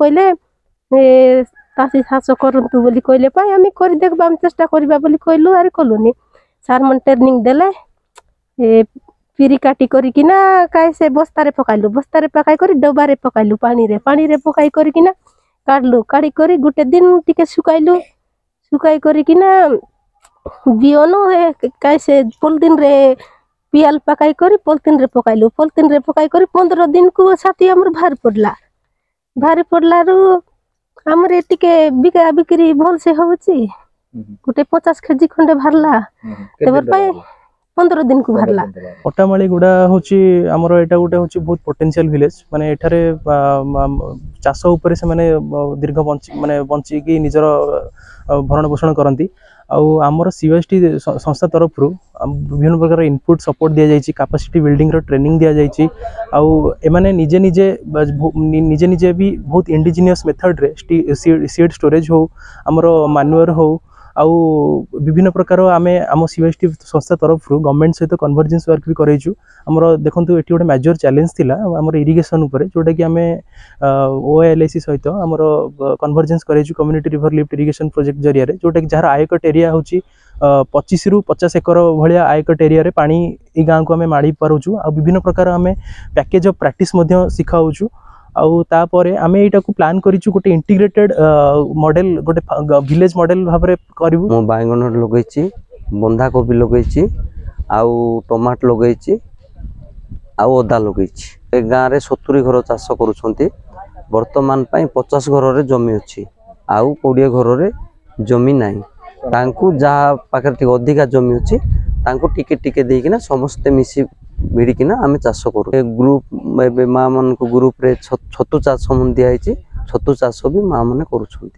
কইলে তাসি শাসো করন্তু বলি কইলে পাই আমি করে দেখবা আমি চেষ্টা করিবা বলি কইলু আর কলুনি সার মন ট্রেনিং দেলে পিরি কাটি করিকিনা কাই সে বস্তারে পকাইলু বস্তারে পকাই করে ডবারে পকাইলু পানিরে পানিরে পকাই করিকিনা কাটলু কাটি করে গোটে দিন টিকে শুকাইলু শুকাই করিকিনা বিয়নো কাই সে পলিদিনরে পিয়াল পকাই করে পলিথিনরে পকাইলু পলিথিনরে পকাই করে পনেরো দিনকু সাথে আমার ভার পড়লা ଭାରି ପଡ଼ିଲାରୁ ଆମର ଟିକେ ବିକା ବିକ୍ରି ଭଲସେ ହଉଛି ଗୋଟେ ପଚାଶ କେଜି ଖଣ୍ଡେ ବାହାରିଲା ତେବେ ପାଇଁ ପନ୍ଦର ଦିନକୁ ବାହାରିଲା ପଟ୍ଟାମାଳି ଗୁଡ଼ା ହେଉଛି ଆମର ଏଇଟା ଗୋଟେ ହେଉଛି ବହୁତ ପୋଟେନସିଆଲ ଭିଲେଜ ମାନେ ଏଠାରେ ଚାଷ ଉପରେ ସେମାନେ ଦୀର୍ଘ ବଞ୍ଚି ମାନେ ବଞ୍ଚିକି ନିଜର ଭରଣ ପୋଷଣ କରନ୍ତି ଆଉ ଆମର ସିଏସ୍ଟି ସଂସ୍ଥା ତରଫରୁ ବିଭିନ୍ନ ପ୍ରକାର ଇନପୁଟ୍ ସପୋର୍ଟ ଦିଆଯାଇଛି କାପାସିଟି ବିଲ୍ଡିଂର ଟ୍ରେନିଂ ଦିଆଯାଇଛି ଆଉ ଏମାନେ ନିଜେ ନିଜେ ନିଜେ ନିଜେ ବି ବହୁତ ଇଣ୍ଡିଜିନିୟସ୍ ମେଥଡ଼ରେ ସିଡ୍ ଷ୍ଟୋରେଜ୍ ହେଉ ଆମର ମାନୁଆର ହେଉ आउ विभिन्न प्रकार आम आम सी एस टी संस्था तरफ गवर्नमेंट सहित कनभरजेन्स वर्क भी करेचु आम देखो ये गोटे मेजर चैलेंज थी आम इरीगेसन जोटा कि आम ओ एल आई सी सहित आम कनभर्जेन्स करेचु community river lift irrigation project जरिया जोटा कि जहाँ आयकट एरिया हूँ पचीस रु पचास एकर भाया आयकट एरिया पा य गाँव को आम माड़ी पार्छू आ विभिन्न प्रकार आम पैकेज अफ प्राक्ट शिखाऊ ଆଉ ତାପରେ ଆମେ ଏଇଟାକୁ ପ୍ଲାନ୍ କରିଛୁ ଗୋଟେ ଇଣ୍ଟିଗ୍ରେଟେଡ୍ ମଡେଲ ଗୋଟେ ଭିଲେଜ୍ ମଡେଲ ଭାବରେ କରିବୁ ମୁଁ ବାଇଗଣ ଲଗେଇଛି ବନ୍ଧାକୋବି ଲଗେଇଛି ଆଉ ଟମାଟୋ ଲଗେଇଛି ଆଉ ଅଦା ଲଗେଇଛି ଏ ଗାଁରେ ସତୁରି ଘର ଚାଷ କରୁଛନ୍ତି ବର୍ତ୍ତମାନ ପାଇଁ ପଚାଶ ଘରରେ ଜମି ଅଛି ଆଉ କୋଡ଼ିଏ ଘରରେ ଜମି ନାହିଁ ତାଙ୍କୁ ଯାହା ପାଖରେ ଟିକେ ଅଧିକା ଜମି ଅଛି ତାଙ୍କୁ ଟିକେ ଟିକେ ଦେଇକିନା ସମସ୍ତେ ମିଶି ଭିଡ଼ିକିନା ଆମେ ଚାଷ କରୁ ଏ ଗ୍ରୁପ୍ ଏବେ ମାଆମାନଙ୍କୁ ଗ୍ରୁପ୍ରେ ଛତୁ ଚାଷ ମୁଁ ଦିଆହେଇଛି ଛତୁ ଚାଷ ବି ମାଆମାନେ କରୁଛନ୍ତି